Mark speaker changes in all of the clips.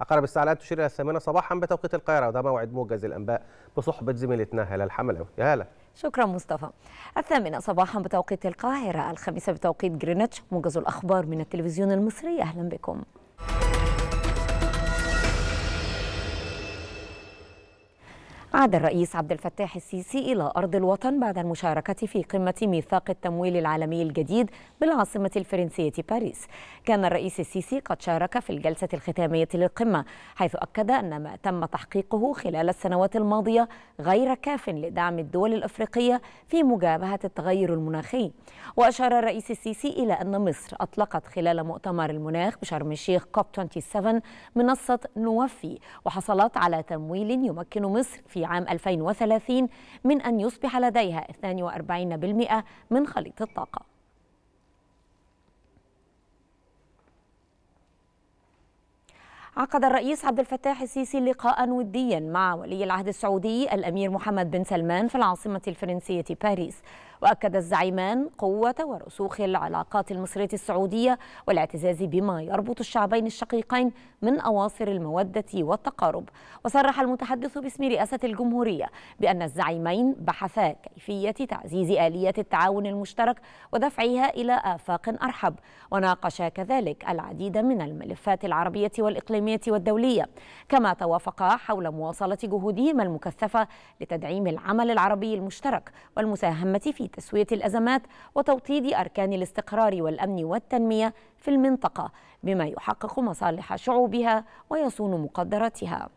Speaker 1: عقرب الساعة الآن تشير إلى الثامنة صباحا بتوقيت القاهرة وده موعد موجز الأنباء بصحبة زميلتنا هلا حملاوي يا هلا شكرا مصطفى الثامنة صباحا بتوقيت القاهرة الخامسة بتوقيت جرينتش موجز الأخبار من التلفزيون المصري أهلا بكم عاد الرئيس عبد الفتاح السيسي إلى أرض الوطن بعد المشاركة في قمة ميثاق التمويل العالمي الجديد بالعاصمة الفرنسية باريس كان الرئيس السيسي قد شارك في الجلسة الختامية للقمة حيث أكد أن ما تم تحقيقه خلال السنوات الماضية غير كاف لدعم الدول الأفريقية في مجابهة التغير المناخي وأشار الرئيس السيسي إلى أن مصر أطلقت خلال مؤتمر المناخ بشرم الشيخ كوب 27 منصة نوفي وحصلت على تمويل يمكن مصر في عام 2030 من أن يصبح لديها 42% من خليط الطاقة عقد الرئيس عبد الفتاح السيسي لقاء وديا مع ولي العهد السعودي الامير محمد بن سلمان في العاصمه الفرنسيه باريس وأكد الزعيمان قوة ورسوخ العلاقات المصرية السعودية والاعتزاز بما يربط الشعبين الشقيقين من أواصر المودة والتقارب وصرح المتحدث باسم رئاسة الجمهورية بأن الزعيمين بحثا كيفية تعزيز آليات التعاون المشترك ودفعها إلى آفاق أرحب وناقشا كذلك العديد من الملفات العربية والإقليمية والدولية كما توافقا حول مواصلة جهودهما المكثفة لتدعيم العمل العربي المشترك والمساهمة في تسوية الأزمات وتوطيد أركان الاستقرار والأمن والتنمية في المنطقة بما يحقق مصالح شعوبها ويصون مقدراتها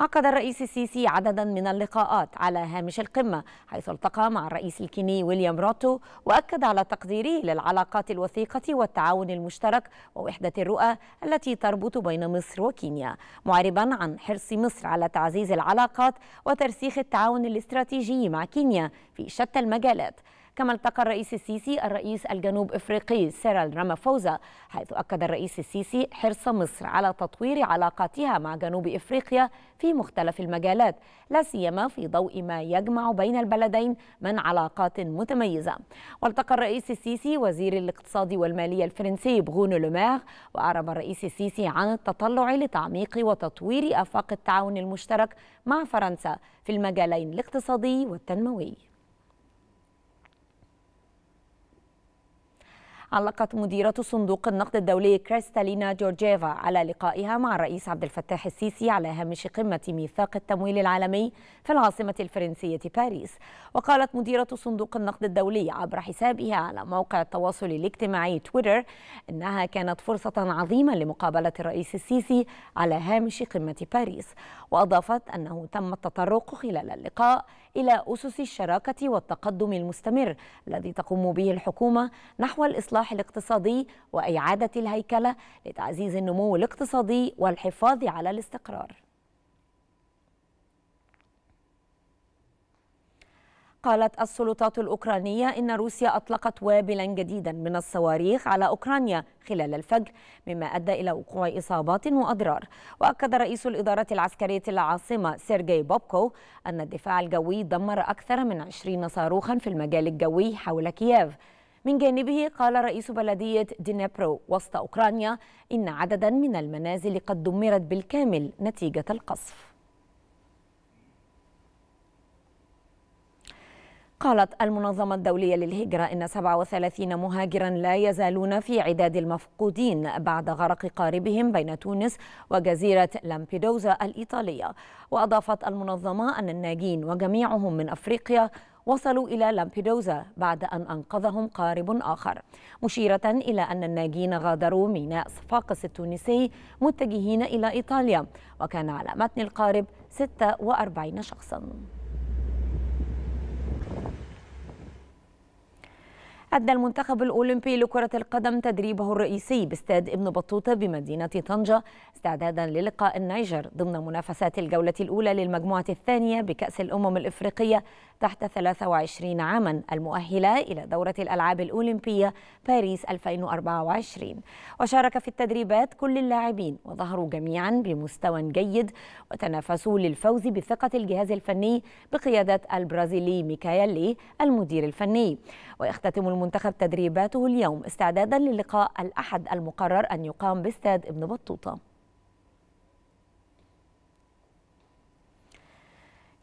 Speaker 1: عقد الرئيس السيسي عددا من اللقاءات على هامش القمة حيث التقى مع الرئيس الكيني ويليام روتو وأكد على تقديره للعلاقات الوثيقة والتعاون المشترك ووحدة الرؤى التي تربط بين مصر وكينيا معربا عن حرص مصر على تعزيز العلاقات وترسيخ التعاون الاستراتيجي مع كينيا في شتى المجالات كما التقى الرئيس السيسي الرئيس الجنوب افريقي سيرال رامافوزا حيث اكد الرئيس السيسي حرص مصر على تطوير علاقاتها مع جنوب افريقيا في مختلف المجالات لا سيما في ضوء ما يجمع بين البلدين من علاقات متميزه والتقى الرئيس السيسي وزير الاقتصاد والماليه الفرنسي بغونو لومير واعرب الرئيس السيسي عن التطلع لتعميق وتطوير افاق التعاون المشترك مع فرنسا في المجالين الاقتصادي والتنموي علقت مديرة صندوق النقد الدولي كريستالينا جورجيفا على لقائها مع الرئيس عبد الفتاح السيسي على هامش قمة ميثاق التمويل العالمي في العاصمة الفرنسية باريس وقالت مديرة صندوق النقد الدولي عبر حسابها على موقع التواصل الاجتماعي تويتر إنها كانت فرصة عظيمة لمقابلة الرئيس السيسي على هامش قمة باريس وأضافت أنه تم التطرق خلال اللقاء إلى أسس الشراكة والتقدم المستمر الذي تقوم به الحكومة نحو الإصلاح الإصلاح الاقتصادي وإعادة الهيكلة لتعزيز النمو الاقتصادي والحفاظ على الاستقرار قالت السلطات الأوكرانية إن روسيا أطلقت وابلا جديدا من الصواريخ على أوكرانيا خلال الفجر مما أدى إلى وقوع إصابات وأضرار وأكد رئيس الإدارة العسكرية العاصمة سيرجي بوبكو أن الدفاع الجوي دمر أكثر من 20 صاروخا في المجال الجوي حول كييف من جانبه قال رئيس بلدية دينابرو وسط أوكرانيا إن عددا من المنازل قد دمرت بالكامل نتيجة القصف قالت المنظمة الدولية للهجرة إن 37 مهاجرا لا يزالون في عداد المفقودين بعد غرق قاربهم بين تونس وجزيرة لامبيدوزا الإيطالية وأضافت المنظمة أن الناجين وجميعهم من أفريقيا وصلوا إلى لامبيدوزا بعد أن أنقذهم قارب آخر مشيرة إلى أن الناجين غادروا ميناء صفاقس التونسي متجهين إلى إيطاليا وكان على متن القارب 46 شخصاً أدى المنتخب الأولمبي لكرة القدم تدريبه الرئيسي باستاد ابن بطوطة بمدينة طنجة استعدادا للقاء النيجر ضمن منافسات الجولة الأولى للمجموعة الثانية بكأس الأمم الإفريقية تحت 23 عاما المؤهلة إلى دورة الألعاب الأولمبية باريس 2024 وشارك في التدريبات كل اللاعبين وظهروا جميعا بمستوى جيد وتنافسوا للفوز بثقة الجهاز الفني بقيادة البرازيلي ميكايلي المدير الفني ويختتم المنتخب تدريباته اليوم استعدادا للقاء الأحد المقرر أن يقام باستاد ابن بطوطة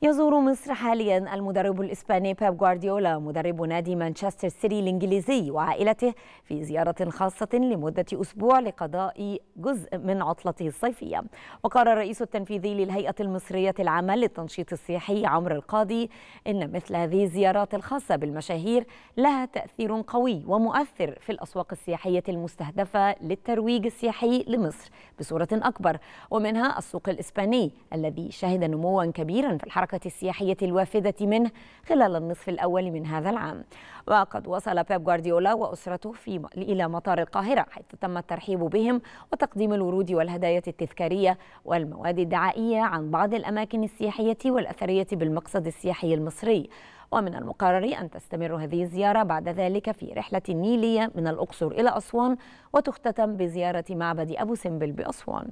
Speaker 1: يزور مصر حاليا المدرب الإسباني بيب غوارديولا مدرب نادي مانشستر سيتي الإنجليزي وعائلته في زيارة خاصة لمدة أسبوع لقضاء جزء من عطلته الصيفية وقال الرئيس التنفيذي للهيئة المصرية العامة للتنشيط السياحي عمرو القاضي إن مثل هذه الزيارات الخاصة بالمشاهير لها تأثير قوي ومؤثر في الأسواق السياحية المستهدفة للترويج السياحي لمصر بصورة أكبر ومنها السوق الإسباني الذي شهد نموا كبيرا في الحركة الحركة السياحية الوافدة منه خلال النصف الأول من هذا العام وقد وصل بيب غوارديولا وأسرته في إلى مطار القاهرة حيث تم الترحيب بهم وتقديم الورود والهدايا التذكارية والمواد الدعائية عن بعض الأماكن السياحية والأثرية بالمقصد السياحي المصري ومن المقرر أن تستمر هذه الزيارة بعد ذلك في رحلة نيلية من الأقصر إلى أسوان وتختتم بزيارة معبد أبو سمبل بأسوان